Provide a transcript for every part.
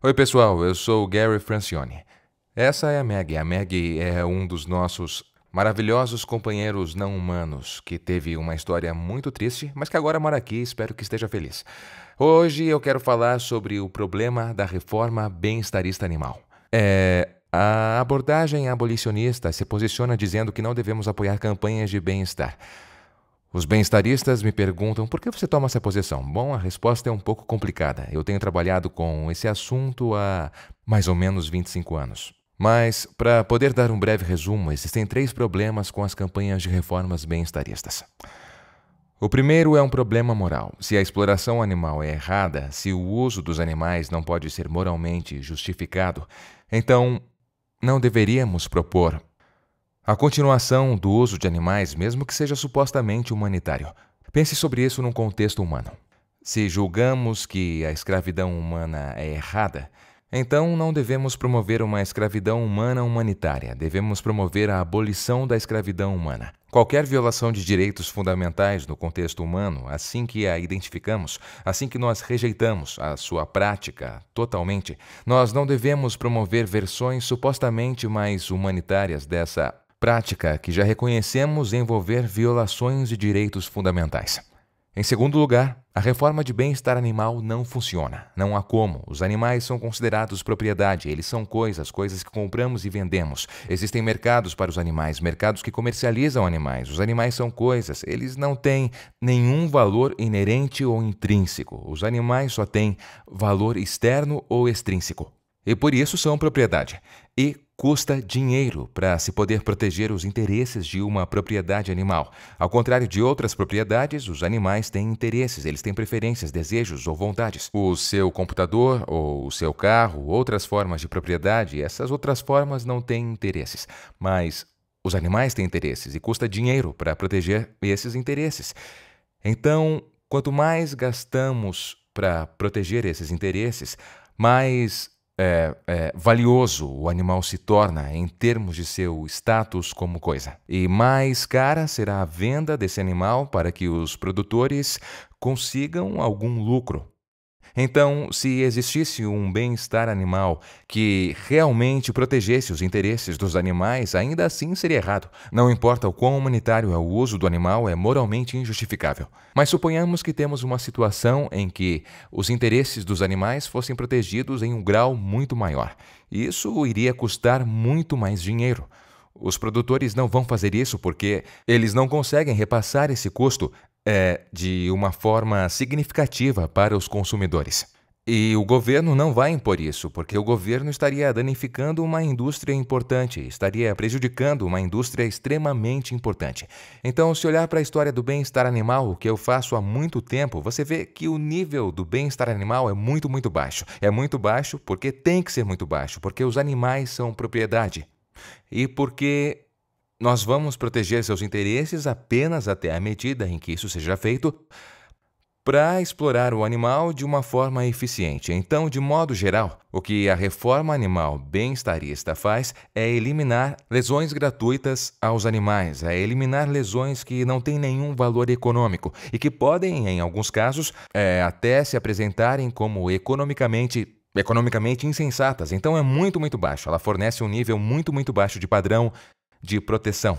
Oi, pessoal, eu sou o Gary Francione. Essa é a Meg. A Meg é um dos nossos maravilhosos companheiros não humanos que teve uma história muito triste, mas que agora mora aqui e espero que esteja feliz. Hoje eu quero falar sobre o problema da reforma bem-estarista animal. É, a abordagem abolicionista se posiciona dizendo que não devemos apoiar campanhas de bem-estar. Os bem-estaristas me perguntam por que você toma essa posição. Bom, a resposta é um pouco complicada. Eu tenho trabalhado com esse assunto há mais ou menos 25 anos. Mas, para poder dar um breve resumo, existem três problemas com as campanhas de reformas bem-estaristas. O primeiro é um problema moral. Se a exploração animal é errada, se o uso dos animais não pode ser moralmente justificado, então não deveríamos propor a continuação do uso de animais, mesmo que seja supostamente humanitário. Pense sobre isso num contexto humano. Se julgamos que a escravidão humana é errada, então não devemos promover uma escravidão humana humanitária, devemos promover a abolição da escravidão humana. Qualquer violação de direitos fundamentais no contexto humano, assim que a identificamos, assim que nós rejeitamos a sua prática totalmente, nós não devemos promover versões supostamente mais humanitárias dessa prática que já reconhecemos envolver violações de direitos fundamentais. Em segundo lugar, a reforma de bem-estar animal não funciona. Não há como. Os animais são considerados propriedade, eles são coisas, coisas que compramos e vendemos. Existem mercados para os animais, mercados que comercializam animais. Os animais são coisas, eles não têm nenhum valor inerente ou intrínseco. Os animais só têm valor externo ou extrínseco e por isso são propriedade. E custa dinheiro para se poder proteger os interesses de uma propriedade animal. Ao contrário de outras propriedades, os animais têm interesses, eles têm preferências, desejos ou vontades. O seu computador ou o seu carro, outras formas de propriedade, essas outras formas não têm interesses, mas os animais têm interesses e custa dinheiro para proteger esses interesses. Então, quanto mais gastamos para proteger esses interesses, mais é, é, valioso o animal se torna em termos de seu status como coisa. E mais cara será a venda desse animal para que os produtores consigam algum lucro. Então, se existisse um bem-estar animal que realmente protegesse os interesses dos animais, ainda assim seria errado. Não importa o quão humanitário é o uso do animal, é moralmente injustificável. Mas suponhamos que temos uma situação em que os interesses dos animais fossem protegidos em um grau muito maior. Isso iria custar muito mais dinheiro. Os produtores não vão fazer isso porque eles não conseguem repassar esse custo é de uma forma significativa para os consumidores. E o governo não vai impor isso, porque o governo estaria danificando uma indústria importante, estaria prejudicando uma indústria extremamente importante. Então, se olhar para a história do bem-estar animal, o que eu faço há muito tempo, você vê que o nível do bem-estar animal é muito, muito baixo. É muito baixo porque tem que ser muito baixo, porque os animais são propriedade. E porque nós vamos proteger seus interesses apenas até a medida em que isso seja feito para explorar o animal de uma forma eficiente. Então, de modo geral, o que a reforma animal bem-estarista faz é eliminar lesões gratuitas aos animais, é eliminar lesões que não têm nenhum valor econômico e que podem, em alguns casos, é, até se apresentarem como economicamente economicamente insensatas. Então é muito, muito baixo. Ela fornece um nível muito, muito baixo de padrão de proteção.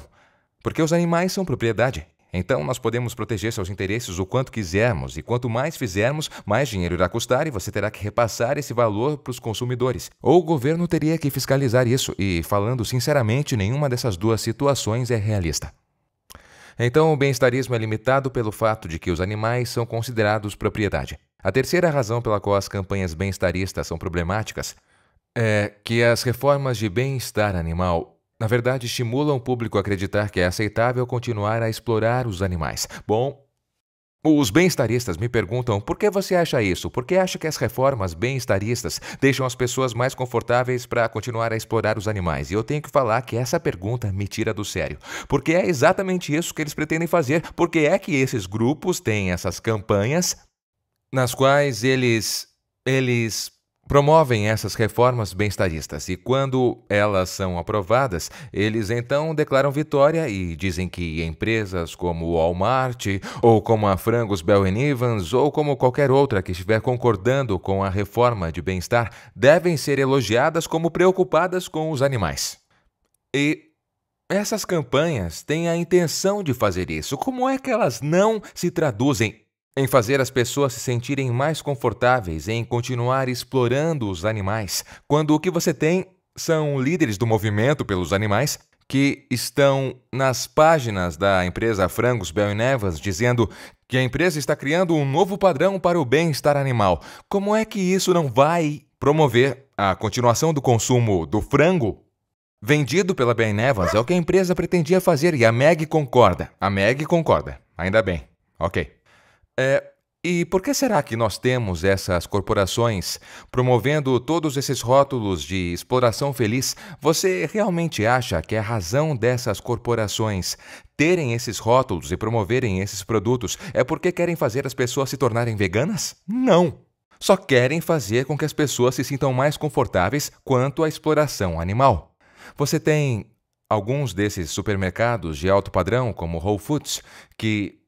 Porque os animais são propriedade. Então, nós podemos proteger seus interesses o quanto quisermos, e quanto mais fizermos, mais dinheiro irá custar e você terá que repassar esse valor para os consumidores. Ou o governo teria que fiscalizar isso, e, falando sinceramente, nenhuma dessas duas situações é realista. Então, o bem-estarismo é limitado pelo fato de que os animais são considerados propriedade. A terceira razão pela qual as campanhas bem-estaristas são problemáticas é que as reformas de bem-estar animal na verdade, estimula o público a acreditar que é aceitável continuar a explorar os animais. Bom, os bem-estaristas me perguntam por que você acha isso? Por que acha que as reformas bem-estaristas deixam as pessoas mais confortáveis para continuar a explorar os animais? E eu tenho que falar que essa pergunta me tira do sério. Porque é exatamente isso que eles pretendem fazer. Porque é que esses grupos têm essas campanhas nas quais eles. eles promovem essas reformas bem-estaristas e, quando elas são aprovadas, eles então declaram vitória e dizem que empresas como Walmart, ou como a Frangos Bell Evans, ou como qualquer outra que estiver concordando com a reforma de bem-estar, devem ser elogiadas como preocupadas com os animais. E essas campanhas têm a intenção de fazer isso. Como é que elas não se traduzem em fazer as pessoas se sentirem mais confortáveis em continuar explorando os animais, quando o que você tem são líderes do movimento pelos animais que estão nas páginas da empresa Frangos Bell Evans dizendo que a empresa está criando um novo padrão para o bem-estar animal. Como é que isso não vai promover a continuação do consumo do frango vendido pela Bell Evans? É o que a empresa pretendia fazer e a Meg concorda. A Meg concorda. Ainda bem. OK. É, e por que será que nós temos essas corporações promovendo todos esses rótulos de exploração feliz? Você realmente acha que a é razão dessas corporações terem esses rótulos e promoverem esses produtos é porque querem fazer as pessoas se tornarem veganas? Não! Só querem fazer com que as pessoas se sintam mais confortáveis quanto à exploração animal. Você tem alguns desses supermercados de alto padrão, como Whole Foods, que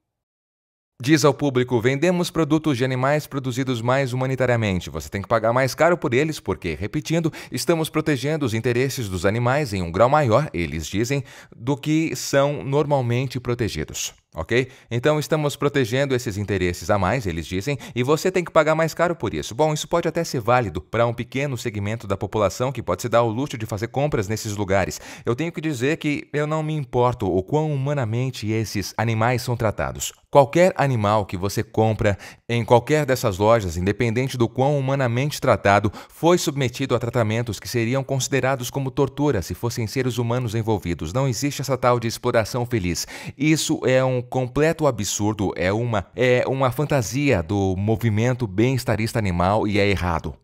Diz ao público: vendemos produtos de animais produzidos mais humanitariamente. Você tem que pagar mais caro por eles, porque, repetindo, estamos protegendo os interesses dos animais em um grau maior, eles dizem, do que são normalmente protegidos ok? Então estamos protegendo esses interesses a mais, eles dizem, e você tem que pagar mais caro por isso. Bom, isso pode até ser válido para um pequeno segmento da população que pode se dar o luxo de fazer compras nesses lugares. Eu tenho que dizer que eu não me importo o quão humanamente esses animais são tratados. Qualquer animal que você compra em qualquer dessas lojas, independente do quão humanamente tratado, foi submetido a tratamentos que seriam considerados como tortura se fossem seres humanos envolvidos. Não existe essa tal de exploração feliz. Isso é um um completo absurdo, é uma, é uma fantasia do movimento bem-estarista animal e é errado.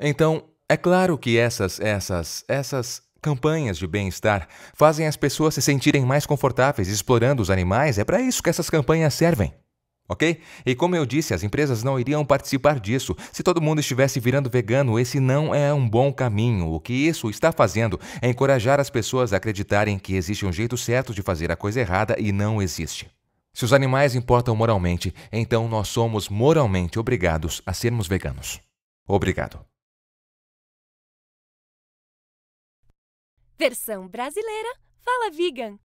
Então, é claro que essas, essas, essas Campanhas de bem-estar fazem as pessoas se sentirem mais confortáveis explorando os animais, é para isso que essas campanhas servem. Ok? E como eu disse, as empresas não iriam participar disso. Se todo mundo estivesse virando vegano, esse não é um bom caminho. O que isso está fazendo é encorajar as pessoas a acreditarem que existe um jeito certo de fazer a coisa errada e não existe. Se os animais importam moralmente, então nós somos moralmente obrigados a sermos veganos. Obrigado. Versão brasileira Fala Vegan.